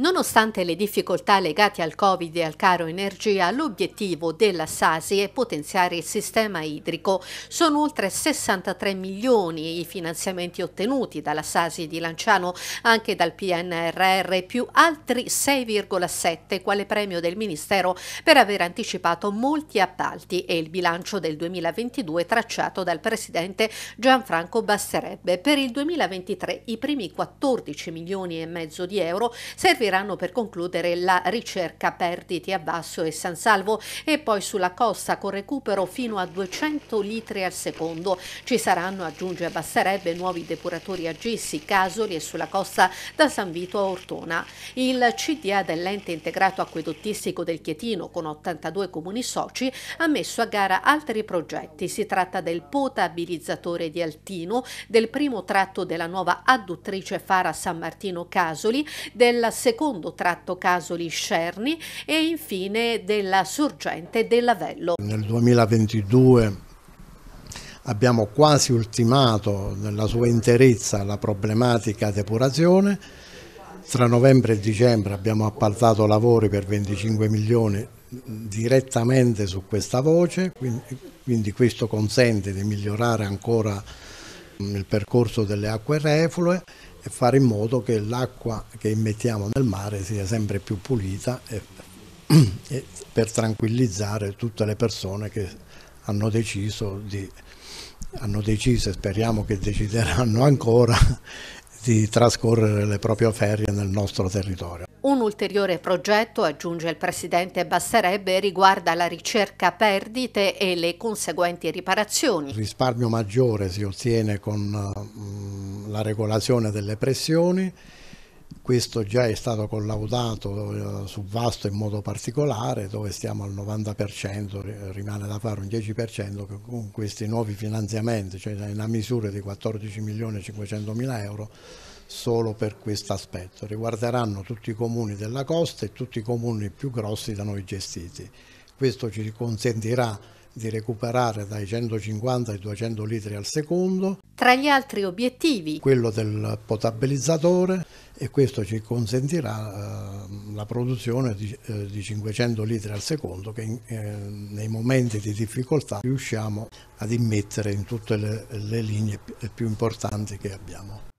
Nonostante le difficoltà legate al Covid e al caro energia, l'obiettivo della SASI è potenziare il sistema idrico. Sono oltre 63 milioni i finanziamenti ottenuti dalla SASI di Lanciano, anche dal PNRR, più altri 6,7 quale premio del Ministero per aver anticipato molti appalti e il bilancio del 2022 tracciato dal Presidente Gianfranco Basterebbe. Per il 2023 i primi 14 milioni e mezzo di euro serviranno seguiranno per concludere la ricerca perditi a Basso e San Salvo e poi sulla costa con recupero fino a 200 litri al secondo. Ci saranno, aggiunge Bassarebbe, nuovi depuratori a Gissi, Casoli e sulla costa da San Vito a Ortona. Il CDA dell'ente integrato acquedottistico del Chietino con 82 comuni soci ha messo a gara altri progetti. Si tratta del potabilizzatore di Altino, del primo tratto della nuova adduttrice Fara San Martino Casoli, del secondo secondo tratto Casoli-Scerni e infine della sorgente dell'Avello. Nel 2022 abbiamo quasi ultimato nella sua interezza la problematica depurazione. Tra novembre e dicembre abbiamo appaltato lavori per 25 milioni direttamente su questa voce, quindi questo consente di migliorare ancora nel percorso delle acque reflue e fare in modo che l'acqua che immettiamo nel mare sia sempre più pulita e, e per tranquillizzare tutte le persone che hanno deciso di hanno deciso e speriamo che decideranno ancora di trascorrere le proprie ferie nel nostro territorio. Un ulteriore progetto, aggiunge il presidente Basserebbe, riguarda la ricerca perdite e le conseguenti riparazioni. Il risparmio maggiore si ottiene con eh, la regolazione delle pressioni questo già è stato collaudato eh, su Vasto in modo particolare, dove stiamo al 90%, rimane da fare un 10% con questi nuovi finanziamenti, cioè una misura di 14.500.000 euro solo per questo aspetto. Riguarderanno tutti i comuni della costa e tutti i comuni più grossi da noi gestiti. Questo ci consentirà di recuperare dai 150 ai 200 litri al secondo. Tra gli altri obiettivi, quello del potabilizzatore e questo ci consentirà eh, la produzione di, 500 eh, litri al secondo che eh, nei momenti di difficoltà riusciamo ad immettere in tutte le linee più importanti che abbiamo.